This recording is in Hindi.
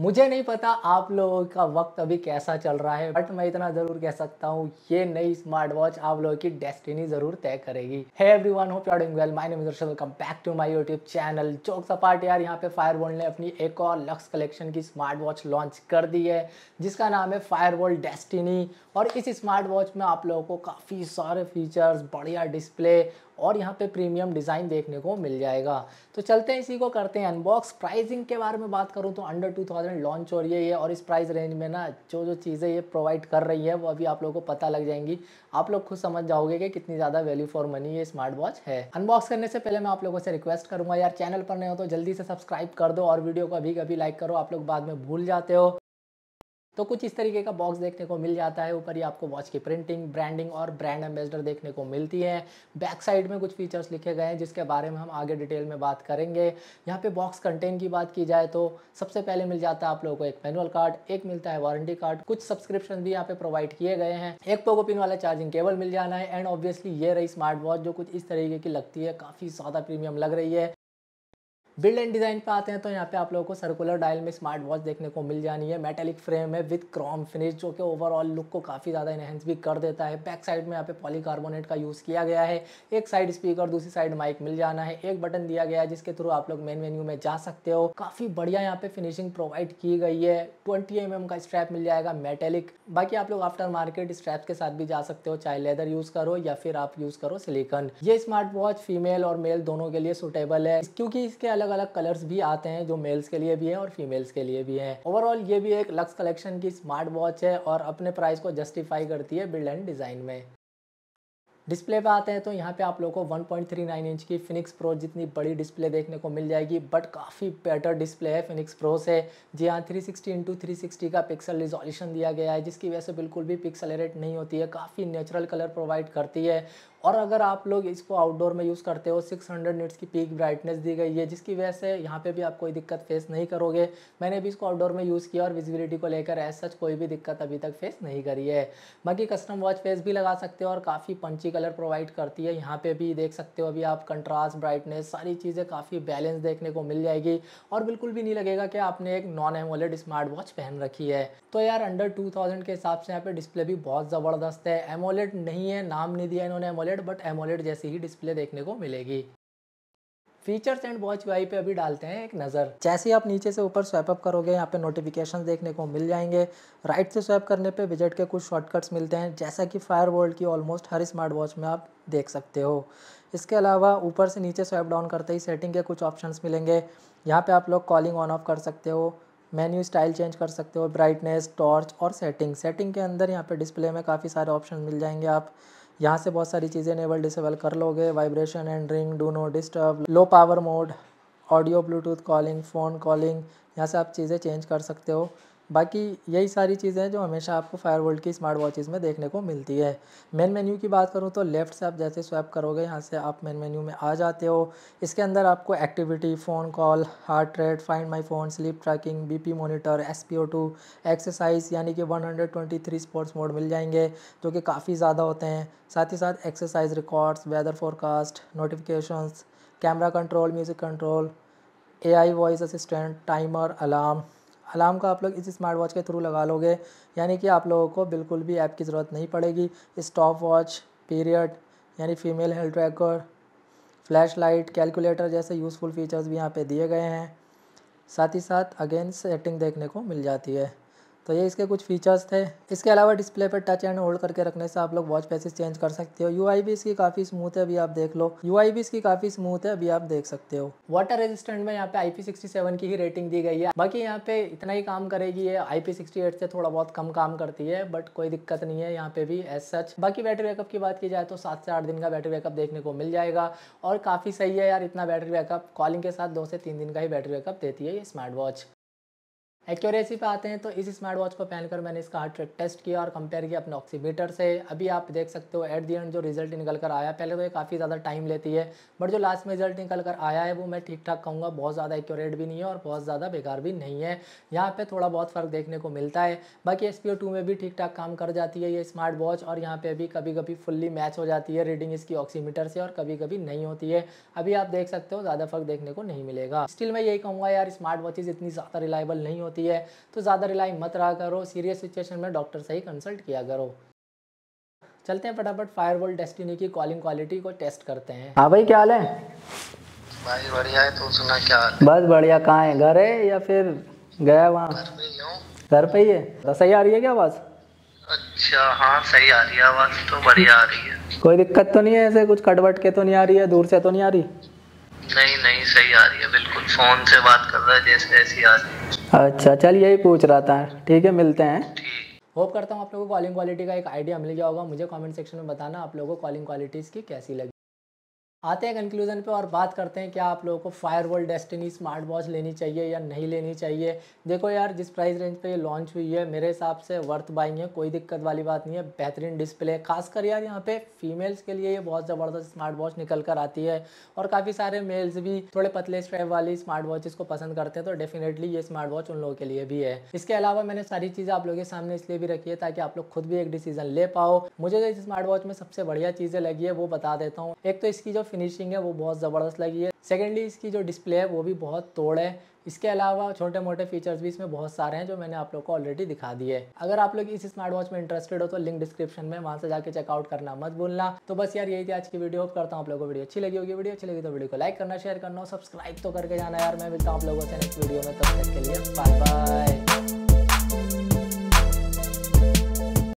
मुझे नहीं पता आप लोगों का वक्त अभी कैसा चल रहा है बट मैं इतना जरूर कह सकता हूँ ये नई स्मार्ट वॉच आप लोगों की डेस्टिनी जरूर तय करेगी है everyone hope you doing well my name is welcome back to my YouTube channel चौक सपाट यार यहाँ पे फायरबोल्ट ने अपनी एक और लक्स कलेक्शन की स्मार्ट वॉच लॉन्च कर दी है जिसका नाम है फायरबोल्ट डेस्टिनी और इस स्मार्ट वॉच में आप लोगों को काफ़ी सारे फीचर्स बढ़िया डिस्प्ले और यहाँ पे प्रीमियम डिज़ाइन देखने को मिल जाएगा तो चलते हैं इसी को करते हैं अनबॉक्स प्राइसिंग के बारे में बात करूँ तो अंडर टू थाउजेंड लॉन्च हो रही है ये और इस प्राइस रेंज में ना जो जो चीज़ें ये प्रोवाइड कर रही है वो अभी आप लोगों को पता लग जाएंगी आप लोग खुद समझ जाओगे कि कितनी ज़्यादा वैल्यू फॉर मनी ये स्मार्ट वॉच है अनबॉक्स करने से पहले मैं आप लोगों से रिक्वेस्ट करूँगा यार चैनल पर नहीं हो तो जल्दी से सब्सक्राइब कर दो और वीडियो को अभी कभी लाइक करो आप लोग बाद में भूल जाते हो तो कुछ इस तरीके का बॉक्स देखने को मिल जाता है ऊपर ही आपको वॉच की प्रिंटिंग ब्रांडिंग और ब्रांड एम्बेसडर देखने को मिलती है बैक साइड में कुछ फीचर्स लिखे गए हैं जिसके बारे में हम आगे डिटेल में बात करेंगे यहाँ पे बॉक्स कंटेंट की बात की जाए तो सबसे पहले मिल जाता है आप लोगों को एक मैनुअल कार्ड एक मिलता है वारंटी कार्ड कुछ सब्सक्रिप्शन भी यहाँ पे प्रोवाइड किए गए हैं एक पोगोपिन वाला चार्जिंग केबल मिल जाना है एंड ऑब्वियसली ये रही स्मार्ट वॉच जो कुछ इस तरीके की लगती है काफ़ी ज़्यादा प्रीमियम लग रही है बिल्ड एंड डिज़ाइन पे आते हैं तो यहाँ पे आप लोगों को सर्कुलर डायल में स्मार्ट वॉच देखने को मिल जानी है मेटेलिक फ्रेम है विद क्रोम फिनिश जो कि ओवरऑल लुक को काफ़ी ज़्यादा इनहेंस भी कर देता है बैक साइड में यहाँ पे पॉलीकार्बोनेट का यूज़ किया गया है एक साइड स्पीकर दूसरी साइड माइक मिल जाना है एक बटन दिया गया है जिसके थ्रू आप लोग मेन मेन्यू में जा सकते हो काफ़ी बढ़िया यहाँ पे फिनिशिंग प्रोवाइड की गई है ट्वेंटी एम mm का स्ट्रैप मिल जाएगा मेटेलिक बाकी आप लोग आफ्टर मार्केट स्ट्रैप के साथ भी जा सकते हो चाहे लेदर यूज़ करो या फिर आप यूज़ करो सिलिकन ये स्मार्ट वॉच फीमेल और मेल दोनों के लिए सुटेबल है क्योंकि इसके अलग अलग अलग कलर्स भी आते हैं जो मेल्स के लिए भी है और फीमेल्स के लिए भी है ओवरऑल ये भी एक लक्स कलेक्शन की स्मार्ट वॉच है और अपने प्राइस को जस्टिफाई करती है बिल्ड एंड डिज़ाइन में डिस्प्ले पे आते हैं तो यहाँ पे आप लोगों को 1.39 इंच की फिनिक्स प्रो जितनी बड़ी डिस्प्ले देखने को मिल जाएगी बट काफ़ी बेटर डिस्प्ले है फिनिक्स प्रो से जी हाँ three sixty into three sixty का पिक्सल रिजोल्यूशन दिया गया है जिसकी वजह से बिल्कुल भी पिक्सलरेट नहीं होती है काफ़ी नेचुरल कलर प्रोवाइड करती है और अगर आप लोग इसको आउटडोर में यूज़ करते हो 600 हंड्रेड की पीक ब्राइटनेस दी गई है जिसकी वजह से यहाँ पे भी आप कोई दिक्कत फेस नहीं करोगे मैंने भी इसको आउटडोर में यूज़ किया और विजिबिलिटी को लेकर ऐसा कोई भी दिक्कत अभी तक फेस नहीं करी है बाकी कस्टम वॉच फेस भी लगा सकते हो और काफ़ी पंची कलर प्रोवाइड करती है यहाँ पे भी देख सकते हो अभी आप कंट्रास्ट ब्राइटनेस सारी चीज़ें काफ़ी बैलेंस देखने को मिल जाएगी और बिल्कुल भी नहीं लगेगा कि आपने एक नॉन एमोलेड स्मार्ट वॉच पहन रखी है तो यार अंडर टू के हिसाब से यहाँ पे डिस्प्ले भी बहुत ज़बरदस्त है एमोलेड नहीं है नाम नहीं दिया इन्होंने एमोलेड बट एमोलेड जैसी ही डिस्प्ले देखने को मिलेगी फीचर्स एंड वॉच वाई पे अभी डालते हैं एक नज़र जैसे ही आप नीचे से ऊपर स्वैप अप करोगे यहाँ पे नोटिफिकेशन देखने को मिल जाएंगे राइट से स्वैप करने पे विजेट के कुछ शॉर्टकट्स मिलते हैं जैसा कि फायर वर्ल्ड की ऑलमोस्ट हर स्मार्ट वॉच में आप देख सकते हो इसके अलावा ऊपर से नीचे स्वैप डाउन करते ही सेटिंग के कुछ ऑप्शन मिलेंगे यहाँ पर आप लोग कॉलिंग ऑन ऑफ कर सकते हो मेन्यू स्टाइल चेंज कर सकते हो ब्राइटनेस टॉर्च और सेटिंग सेटिंग के अंदर यहाँ पर डिस्प्ले में काफ़ी सारे ऑप्शन मिल जाएंगे आप यहाँ से बहुत सारी चीज़ें इनेबल डिसेबल कर लोगे vibration and ring do no disturb low power mode audio Bluetooth calling phone calling यहाँ से आप चीज़ें चेंज कर सकते हो बाकी यही सारी चीज़ें हैं जो हमेशा आपको फायर की स्मार्ट वॉचेज़ में देखने को मिलती है मेन मेन्यू की बात करूँ तो लेफ़्ट से आप जैसे स्वैप करोगे यहाँ से आप मेन मेन्यू में आ जाते हो इसके अंदर आपको activity phone call heart rate find my phone sleep tracking BP monitor S exercise यानी कि वन स्पोर्ट्स मोड मिल जाएंगे जो कि काफ़ी ज़्यादा होते हैं साथ ही साथ exercise records weather forecast notifications camera control music control a voice assistant timer alarm alarm का आप लोग इस स्मार्ट वॉच के थ्रू लगा लोगे यानी कि आप लोगों को बिल्कुल भी ऐप की ज़रूरत नहीं पड़ेगी स्टॉप वॉच पीरियड यानी female health tracker flash light calculator जैसे यूज़फुल फीचर्स भी यहाँ पे दिए गए हैं साथ ही साथ अगेन सेटिंग देखने को मिल जाती है तो ये इसके कुछ फीचर्स थे इसके अलावा डिस्प्ले पर टच एंड होल्ड करके रखने से आप लोग वॉच फेसिस चेंज कर सकते हो यू भी इसकी काफ़ी स्मूथ है अभी आप देख लो यू भी इसकी काफ़ी स्मूथ है अभी आप देख सकते हो वाटर रेजिस्टेंट में यहाँ पे आई की ही रेटिंग दी गई है बाकी यहाँ पे इतना ही काम करेगी ये आई से थोड़ा बहुत कम काम करती है बट कोई दिक्कत नहीं है यहाँ पे भी एज सच बाकी बैटरी बैकअप की बात की जाए तो सात से आठ दिन का बैटरी बैकअप देखने को मिल जाएगा और काफ़ी सही है यार इतना बैटरी बैकअप कॉलिंग के साथ दो से तीन दिन का ही बैटरी बैकअप देती है ये स्मार्ट वॉच एक्यूरेसी पे आते हैं तो इस स्मार्ट वॉच को पहनकर मैंने इसका हार्ट रेट टेस्ट किया और कंपेयर किया अपने ऑक्सीमीटर से अभी आप देख सकते हो एट दी एंड जो रिजल्ट निकल कर आया पहले तो ये काफ़ी ज़्यादा टाइम लेती है बट जो लास्ट में रिजल्ट निकल कर आया है वो मैं ठीक ठाक कहूँगा बहुत ज़्यादा एक्यूरेट भी नहीं है और बहुत ज़्यादा बेकार भी नहीं है यहाँ पर थोड़ा बहुत फ़र्क देखने को मिलता है बाकी एस पी में भी ठीक ठाक काम कर जाती है ये स्मार्ट वॉच और यहाँ पर भी कभी कभी फुल्ली मैच हो जाती है रीडिंग इसकी ऑक्सीमीटर से और कभी कभी नहीं होती है अभी आप देख सकते हो ज़्यादा फ़र्क देखने को नहीं मिलेगा स्टिल मैं यही कहूँगा यार स्मार्ट वॉचेज़ इतनी ज़्यादा रिलायबल नहीं होती है तो ज़्यादा रिलाई मत रहा करो सीरियस सिचुएशन में डॉक्टर से ही कंसल्ट किया करो चलते हैं फटाफट फायर फायरवॉल डेस्टिनी की कॉलिंग क्वालिटी को टेस्ट करते हैं हाँ भाई क्या हाल है भाई बढ़िया है तो सुना क्या हाल बस बढ़िया कहाँ है घर है या फिर गया वहाँ घर पे ही है तो सही आ रही है क्या आवाज़ अच्छा हाँ सही आ रही है आवाज़ तो बढ़िया आ रही है कोई दिक्कत तो नहीं है ऐसे कुछ कटवट के तो नहीं आ रही है दूर से तो नहीं आ रही नहीं नहीं सही आ रही है बिल्कुल फ़ोन से बात कर रहा है जैसे ऐसी आ रही है अच्छा चल यही पूछ रहा था ठीक है मिलते हैं होप करता हूँ आप लोगों को कॉलिंग क्वालिटी का एक आइडिया मिल गया होगा मुझे कमेंट सेक्शन में बताना आप लोगों को कॉलिंग क्वालिटीज़ की कैसी लगी आते हैं कंक्लूज़न पे और बात करते हैं क्या आप लोगों को fire world Destiny smart watch लेनी चाहिए या नहीं लेनी चाहिए देखो यार जिस प्राइस रेंज पे ये लॉन्च हुई है मेरे हिसाब से वर्थ बाइंग है कोई दिक्कत वाली बात नहीं है बेहतरीन डिस्प्ले खासकर यार यहाँ पे फीमेल्स के लिए ये बहुत ज़बरदस्त स्मार्ट वॉच निकल कर आती है और काफ़ी सारे मेल्स भी थोड़े पतले स्ट्रैप वाली स्मार्ट वॉचेस को पसंद करते हैं तो डेफिनेटली ये स्मार्ट वॉच उन लोगों के लिए भी है इसके अलावा मैंने सारी चीज़ें आप लोगों के सामने इसलिए भी रखी है ताकि आप लोग खुद भी एक डिसीजन ले पाओ मुझे जो तो इस स्मार्ट वॉच में सबसे बढ़िया चीज़ें लगी है वो बता देता हूँ एक तो इसकी जो फिनिशिंग है वो बहुत ज़बरदस्त लगी है सेकेंडली इसकी जो डिस्प्ले है वो भी बहुत तोड़ है इसके अलावा छोटे मोटे फीचर्स भी इसमें बहुत सारे हैं जो मैंने आप लोग को ऑलरेडी दिखा दिए अगर आप लोग इस स्मार्ट वॉच में इंटरेस्टेड हो तो लिंक डिस्क्रिप्शन में वहाँ से जाकर चेकआउट करना मत भूलना तो बस यार यही थी आज की वीडियो करता हूँ आप लोगों को वीडियो अच्छी लगी होगी वीडियो अच्छी लगी तो वीडियो को लाइक करना शेयर करना सब्सक्राइब तो करके जाना यार मैं मिलता हूँ आप लोगों से नेक्स्ट वीडियो में तब तक के लिए बाय बाय